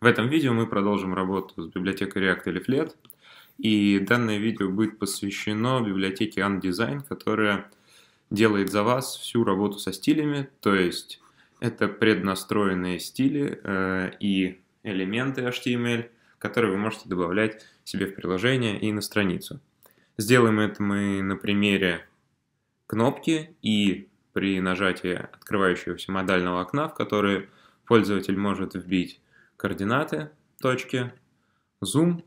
В этом видео мы продолжим работу с библиотекой React или Flat, и данное видео будет посвящено библиотеке Undesign, которая делает за вас всю работу со стилями, то есть это преднастроенные стили э, и элементы HTML, которые вы можете добавлять себе в приложение и на страницу. Сделаем это мы на примере кнопки и при нажатии открывающегося модального окна, в которое пользователь может вбить координаты точки, зум,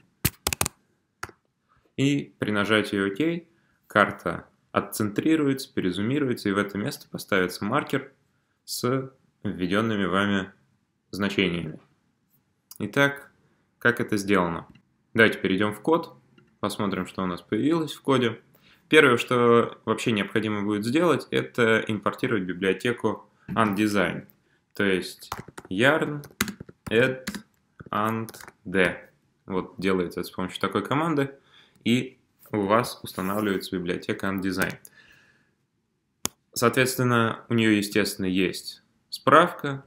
и при нажатии ОК карта отцентрируется, перезумируется, и в это место поставится маркер с введенными вами значениями. Итак, как это сделано? Давайте перейдем в код, посмотрим, что у нас появилось в коде. Первое, что вообще необходимо будет сделать, это импортировать библиотеку undesign. То есть yarn add and d. Вот делается с помощью такой команды, и у вас устанавливается библиотека undesign. Соответственно, у нее, естественно, есть справка,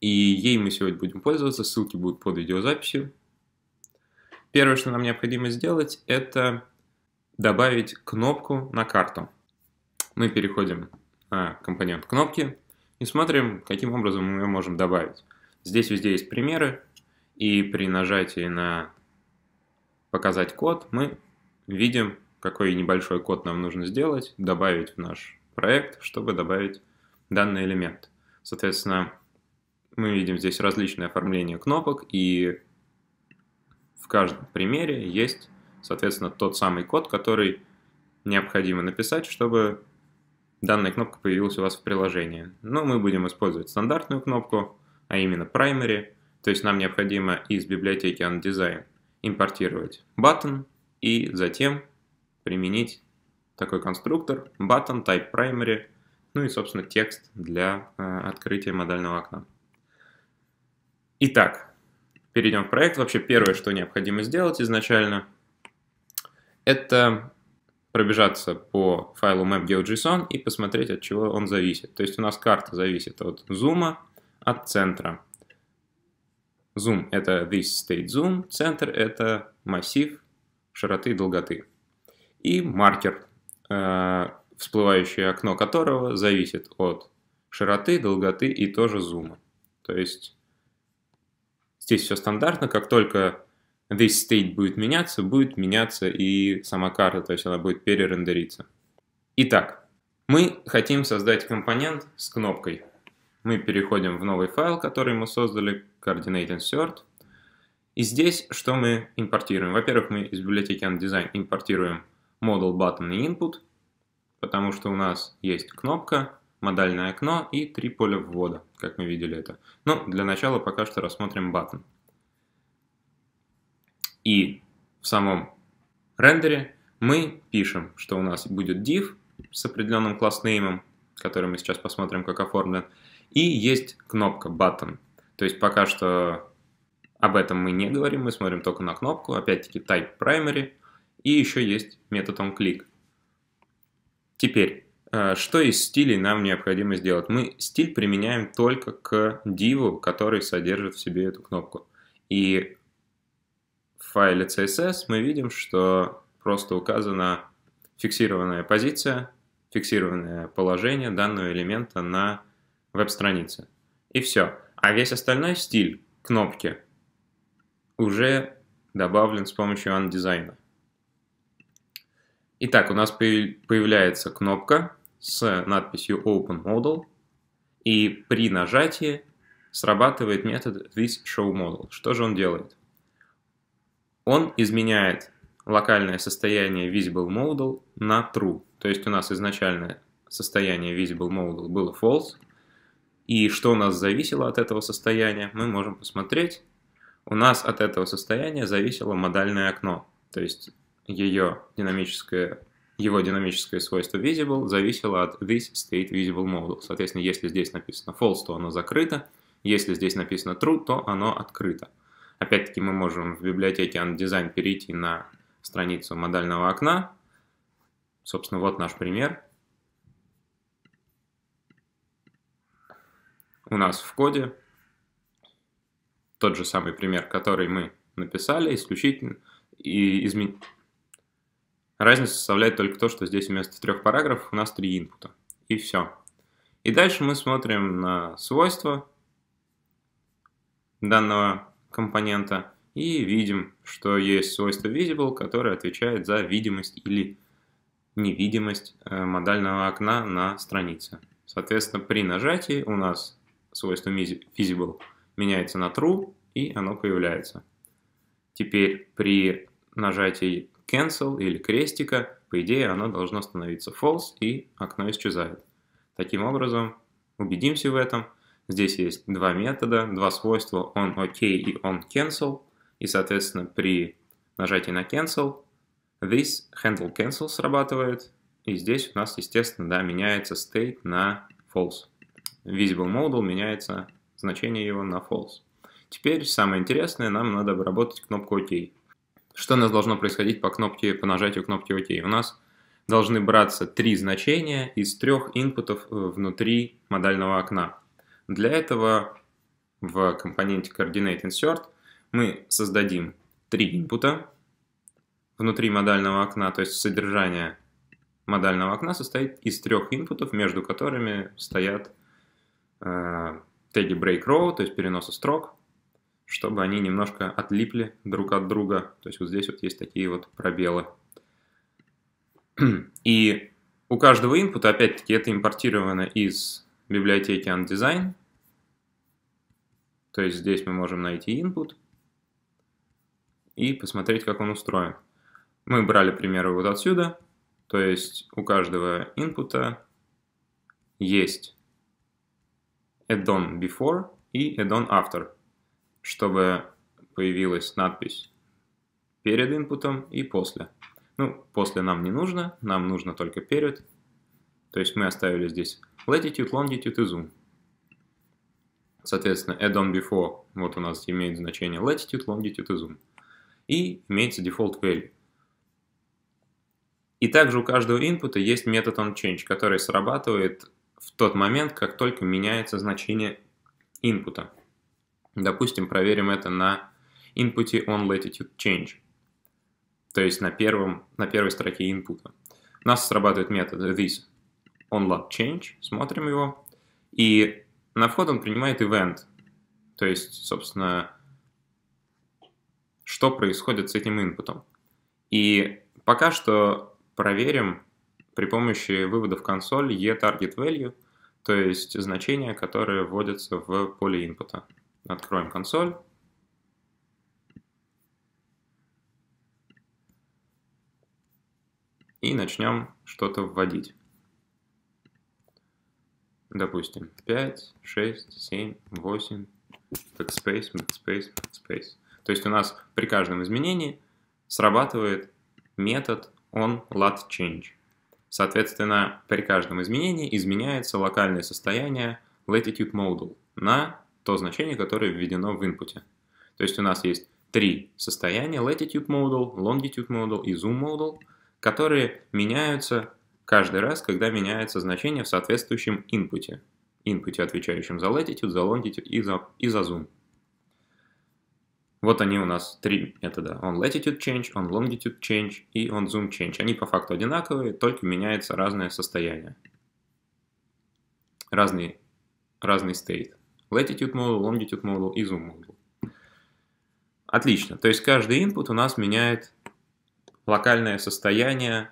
и ей мы сегодня будем пользоваться, ссылки будут под видеозаписью. Первое, что нам необходимо сделать, это добавить кнопку на карту. Мы переходим на компонент кнопки и смотрим, каким образом мы ее можем добавить. Здесь везде есть примеры, и при нажатии на «Показать код» мы видим, какой небольшой код нам нужно сделать, добавить в наш проект, чтобы добавить данный элемент. Соответственно, мы видим здесь различные оформления кнопок, и в каждом примере есть, соответственно, тот самый код, который необходимо написать, чтобы данная кнопка появилась у вас в приложении. Но мы будем использовать стандартную кнопку, а именно primary, то есть нам необходимо из библиотеки undesign импортировать button и затем применить такой конструктор button type primary, ну и, собственно, текст для э, открытия модального окна. Итак, перейдем в проект. Вообще первое, что необходимо сделать изначально, это пробежаться по файлу map.geo.json и посмотреть, от чего он зависит. То есть у нас карта зависит от зума, от центра. Zoom – это this state zoom, центр – это массив широты и долготы. И маркер, э, всплывающее окно которого зависит от широты, долготы и тоже зума. То есть здесь все стандартно, как только this state будет меняться, будет меняться и сама карта, то есть она будет перерендериться. Итак, мы хотим создать компонент с кнопкой – мы переходим в новый файл, который мы создали, coordinate insert. И здесь что мы импортируем? Во-первых, мы из библиотеки AndDesign импортируем model button и input, потому что у нас есть кнопка, модальное окно и три поля ввода, как мы видели это. Но ну, для начала пока что рассмотрим button. И в самом рендере мы пишем, что у нас будет div с определенным класснеймом, который мы сейчас посмотрим, как оформлен, и есть кнопка button. То есть пока что об этом мы не говорим, мы смотрим только на кнопку. Опять-таки type primary. И еще есть метод onClick. Теперь, э, что из стилей нам необходимо сделать? Мы стиль применяем только к диву, который содержит в себе эту кнопку. И в файле CSS мы видим, что просто указана фиксированная позиция, фиксированное положение данного элемента на веб-страницы. И все. А весь остальной стиль кнопки уже добавлен с помощью undesign'а. Итак, у нас появляется кнопка с надписью Open Model, и при нажатии срабатывает метод thisShowModel. Что же он делает? Он изменяет локальное состояние VisibleModel на true. То есть у нас изначальное состояние VisibleModel было false, и что у нас зависело от этого состояния, мы можем посмотреть. У нас от этого состояния зависело модальное окно, то есть ее динамическое, его динамическое свойство visible зависело от this state visible model. Соответственно, если здесь написано false, то оно закрыто, если здесь написано true, то оно открыто. Опять-таки мы можем в библиотеке undesign перейти на страницу модального окна. Собственно, вот наш пример. у нас в коде тот же самый пример, который мы написали, исключительно и измен... Разница составляет только то, что здесь вместо трех параграфов у нас три инпута. И все. И дальше мы смотрим на свойства данного компонента и видим, что есть свойство visible, которое отвечает за видимость или невидимость э, модального окна на странице. Соответственно, при нажатии у нас свойство visible меняется на true, и оно появляется. Теперь при нажатии cancel или крестика, по идее, оно должно становиться false, и окно исчезает. Таким образом, убедимся в этом. Здесь есть два метода, два свойства on OK и on cancel. И, соответственно, при нажатии на cancel, this handle cancel срабатывает. И здесь у нас, естественно, да, меняется state на false visible modal меняется значение его на false. Теперь самое интересное, нам надо обработать кнопку OK. Что у нас должно происходить по, кнопке, по нажатию кнопки OK? У нас должны браться три значения из трех инпутов э, внутри модального окна. Для этого в компоненте Coordinate Insert мы создадим три инпута внутри модального окна, то есть содержание модального окна состоит из трех инпутов, между которыми стоят теги break row, то есть переноса строк, чтобы они немножко отлипли друг от друга. То есть вот здесь вот есть такие вот пробелы. И у каждого input, опять-таки, это импортировано из библиотеки undesign. То есть здесь мы можем найти input и посмотреть, как он устроен. Мы брали примеры вот отсюда. То есть у каждого input есть add-on before и add-on after, чтобы появилась надпись перед инпутом и после. Ну, после нам не нужно, нам нужно только перед. То есть мы оставили здесь latitude, longitude и zoom. Соответственно, add-on before вот у нас имеет значение latitude, longitude и zoom. И имеется default value. И также у каждого инпута есть метод onChange, который срабатывает тот момент, как только меняется значение инпута. Допустим, проверим это на инпуте change, то есть на, первом, на первой строке инпута. У нас срабатывает метод this change, смотрим его, и на вход он принимает event, то есть, собственно, что происходит с этим инпутом. И пока что проверим при помощи вывода в консоль e-target value – то есть значения, которые вводятся в поле input. Откроем консоль. И начнем что-то вводить. Допустим, 5, 6, 7, 8, backspace, backspace, backspace. То есть у нас при каждом изменении срабатывает метод onLatChange. Соответственно, при каждом изменении изменяется локальное состояние latitude modal на то значение, которое введено в инпуте. То есть у нас есть три состояния latitude modal, longitude modal и zoom modal, которые меняются каждый раз, когда меняется значение в соответствующем инпуте. Инпуте, отвечающем за latitude, за longitude и за, и за zoom. Вот они у нас три метода. On latitude change, on longitude change и on zoom change. Они по факту одинаковые, только меняется разное состояние. Разный, разный state. Latitude module, longitude module и zoom module. Отлично. То есть каждый input у нас меняет локальное состояние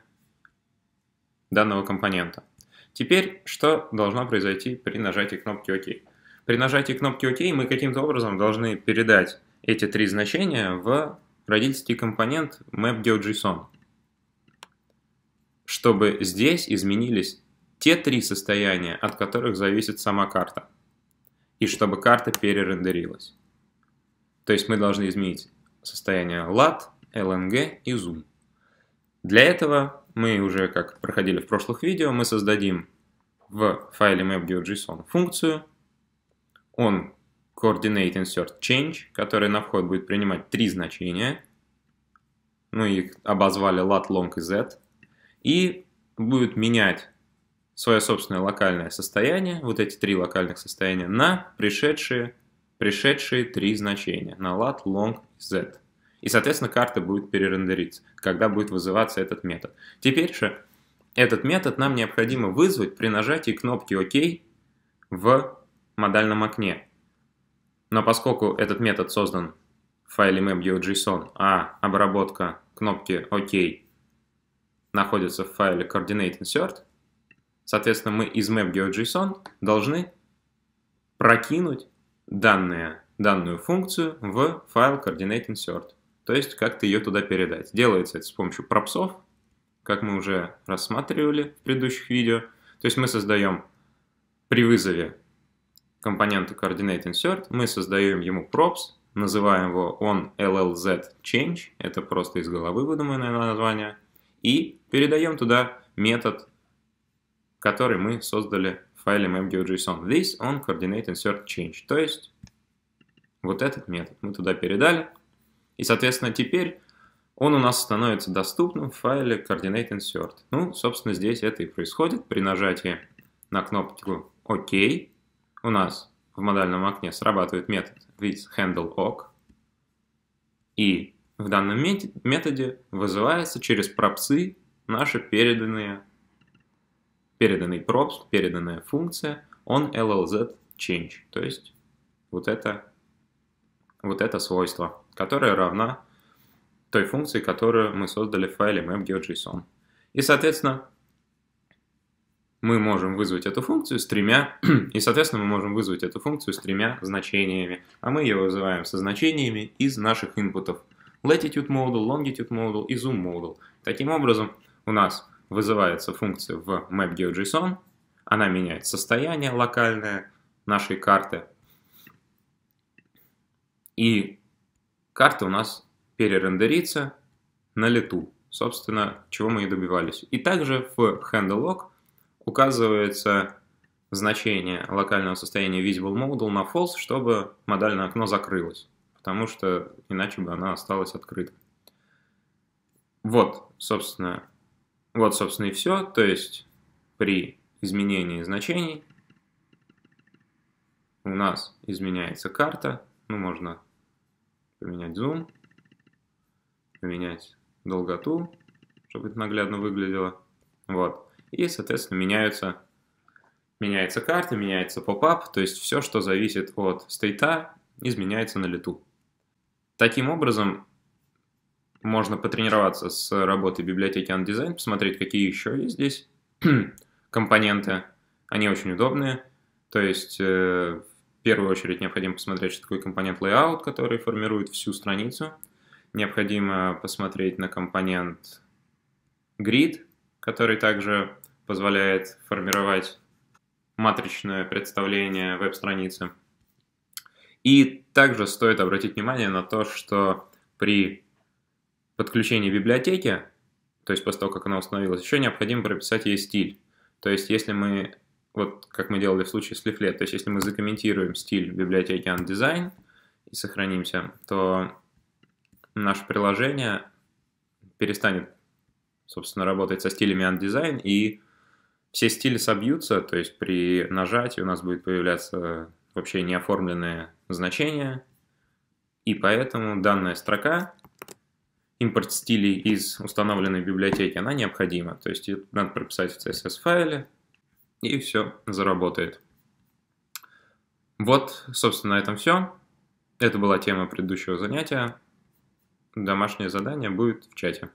данного компонента. Теперь, что должно произойти при нажатии кнопки ОК? OK? При нажатии кнопки ОК OK мы каким-то образом должны передать эти три значения в родительский компонент mapGeo.json, чтобы здесь изменились те три состояния, от которых зависит сама карта, и чтобы карта перерендерилась. То есть мы должны изменить состояние LAT, LNG и Zoom. Для этого мы уже, как проходили в прошлых видео, мы создадим в файле map.json функцию. Он coordinate insert change, который на вход будет принимать три значения. Ну, их обозвали lat, long и z. И будет менять свое собственное локальное состояние, вот эти три локальных состояния, на пришедшие, пришедшие три значения, на lat, long и z. И, соответственно, карта будет перерендериться, когда будет вызываться этот метод. Теперь же этот метод нам необходимо вызвать при нажатии кнопки ОК в модальном окне. Но поскольку этот метод создан в файле map.json, а обработка кнопки OK находится в файле coordinate insert, соответственно, мы из map.json должны прокинуть данные, данную функцию в файл coordinate insert, то есть как-то ее туда передать. Делается это с помощью пропсов, как мы уже рассматривали в предыдущих видео. То есть мы создаем при вызове компоненту coordinate insert, мы создаем ему props, называем его on LLZ change, это просто из головы выдуманное название, и передаем туда метод, который мы создали в файле mem.json. This on coordinate insert change, то есть вот этот метод мы туда передали, и, соответственно, теперь он у нас становится доступным в файле coordinate insert. Ну, собственно, здесь это и происходит при нажатии на кнопку ОК. OK у нас в модальном окне срабатывает метод withHandleOk, и в данном методе вызывается через пропсы наши переданные, переданный пропс переданная функция on LLZ change, то есть вот это, вот это свойство, которое равна той функции, которую мы создали в файле map.json. И, соответственно, мы можем вызвать эту функцию с тремя, и, соответственно, мы можем вызвать эту функцию с тремя значениями, а мы ее вызываем со значениями из наших инпутов latitude model, longitude model и zoom model. Таким образом, у нас вызывается функция в mapGeoJSON, она меняет состояние локальное нашей карты, и карта у нас перерендерится на лету, собственно, чего мы и добивались. И также в handleLog указывается значение локального состояния visible modal на false, чтобы модальное окно закрылось, потому что иначе бы она осталась открыта. Вот, собственно, вот, собственно, и все. То есть при изменении значений у нас изменяется карта. Ну, можно поменять зум, поменять долготу, чтобы это наглядно выглядело. Вот и, соответственно, меняются, меняется карта, меняется поп-ап, то есть все, что зависит от стейта, изменяется на лету. Таким образом, можно потренироваться с работой библиотеки UnDesign, посмотреть, какие еще есть здесь компоненты. Они очень удобные. То есть, э, в первую очередь, необходимо посмотреть, что такое компонент layout, который формирует всю страницу. Необходимо посмотреть на компонент grid, который также позволяет формировать матричное представление веб-страницы. И также стоит обратить внимание на то, что при подключении библиотеки, то есть после того, как она установилась, еще необходимо прописать ей стиль. То есть если мы, вот как мы делали в случае с Leaflet, то есть если мы закомментируем стиль библиотеки undesign и сохранимся, то наше приложение перестанет, собственно, работать со стилями undesign и все стили собьются, то есть при нажатии у нас будет появляться вообще неоформленные значения, и поэтому данная строка импорт стилей из установленной библиотеки, она необходима. То есть надо прописать в CSS-файле, и все заработает. Вот, собственно, на этом все. Это была тема предыдущего занятия. Домашнее задание будет в чате.